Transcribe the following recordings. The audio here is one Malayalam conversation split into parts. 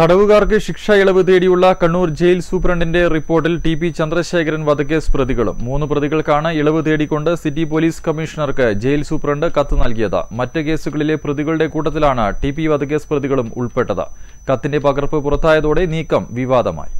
തടവുകാർക്ക് ശിക്ഷ ഇളവ് തേടിയുള്ള കണ്ണൂർ ജയിൽ സൂപ്രണ്ടിന്റെ റിപ്പോർട്ടിൽ ടി പി ചന്ദ്രശേഖരൻ വധക്കേസ് പ്രതികളും മൂന്ന് പ്രതികൾക്കാണ് ഇളവ് തേടിക്കൊണ്ട് സിറ്റി പോലീസ് കമ്മീഷണർക്ക് ജയിൽ സൂപ്രണ്ട് കത്ത് നൽകിയത് മറ്റ് കേസുകളിലെ പ്രതികളുടെ കൂട്ടത്തിലാണ് ടി പി വധക്കേസ് പ്രതികളും ഉൾപ്പെട്ടത് കത്തിന്റെ പകർപ്പ് പുറത്തായതോടെ നീക്കം വിവാദമായി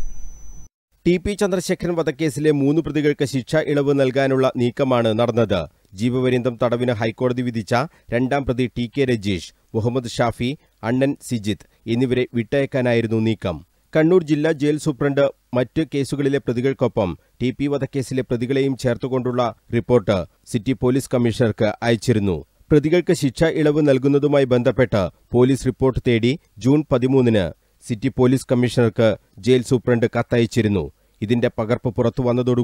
ടി പി ചന്ദ്രശേഖരൻ വധക്കേസിലെ മൂന്ന് പ്രതികൾക്ക് ശിക്ഷ ഇളവ് നൽകാനുള്ള നീക്കമാണ് നടന്നത് ജീവപര്യന്തം തടവിന് ഹൈക്കോടതി വിധിച്ച രണ്ടാം പ്രതി ടി കെ രജീഷ് മുഹമ്മദ് ഷാഫി അണ്ണൻ സിജിത്ത് എന്നിവരെ വിട്ടയക്കാനായിരുന്നു നീക്കം കണ്ണൂർ ജില്ലാ ജയിൽ സൂപ്രണ്ട് മറ്റ് കേസുകളിലെ പ്രതികൾക്കൊപ്പം ടി പി വധക്കേസിലെ പ്രതികളെയും ചേർത്തുകൊണ്ടുള്ള റിപ്പോർട്ട് സിറ്റി പോലീസ് കമ്മീഷണർക്ക് അയച്ചിരുന്നു പ്രതികൾക്ക് ശിക്ഷ ഇളവ് നൽകുന്നതുമായി ബന്ധപ്പെട്ട് പോലീസ് റിപ്പോർട്ട് തേടി ജൂൺ പതിമൂന്നിന് സിറ്റി പോലീസ് കമ്മീഷണർക്ക് ജയിൽ സൂപ്രണ്ട് കത്തയച്ചിരുന്നു ഇതിന്റെ പകർപ്പ് പുറത്തു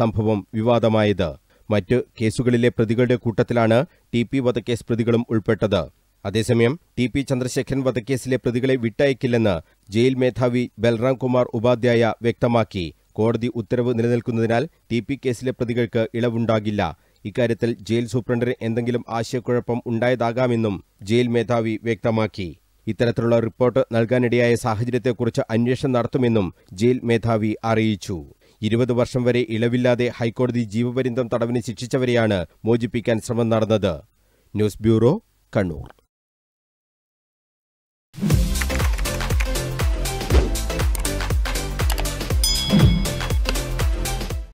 സംഭവം വിവാദമായത് മറ്റ് കേസുകളിലെ പ്രതികളുടെ കൂട്ടത്തിലാണ് ടി പി വധക്കേസ് പ്രതികളും ഉൾപ്പെട്ടത് അതേസമയം ടി പി ചന്ദ്രശേഖരൻ വധക്കേസിലെ പ്രതികളെ വിട്ടയക്കില്ലെന്ന് ജയിൽ മേധാവി ബൽറാം കുമാർ ഉപാധ്യായ വ്യക്തമാക്കി കോടതി ഉത്തരവ് നിലനിൽക്കുന്നതിനാൽ ടി പി കേസിലെ പ്രതികൾക്ക് ഇളവുണ്ടാകില്ല ഇക്കാര്യത്തിൽ ജയിൽ സൂപ്രണ്ടിന് എന്തെങ്കിലും ആശയക്കുഴപ്പം ഉണ്ടായതാകാമെന്നും ജയിൽ മേധാവി വ്യക്തമാക്കി ഇത്തരത്തിലുള്ള റിപ്പോർട്ട് നൽകാനിടയായ സാഹചര്യത്തെക്കുറിച്ച് അന്വേഷണം നടത്തുമെന്നും ജയിൽ മേധാവി അറിയിച്ചു ഇരുപത് വർഷം വരെ ഇളവില്ലാതെ ഹൈക്കോടതി ജീവപര്യന്തം തടവിന് ശിക്ഷിച്ചവരെയാണ് മോചിപ്പിക്കാൻ ശ്രമം നടന്നത് ന്യൂസ് ബ്യൂറോ കണ്ണൂർ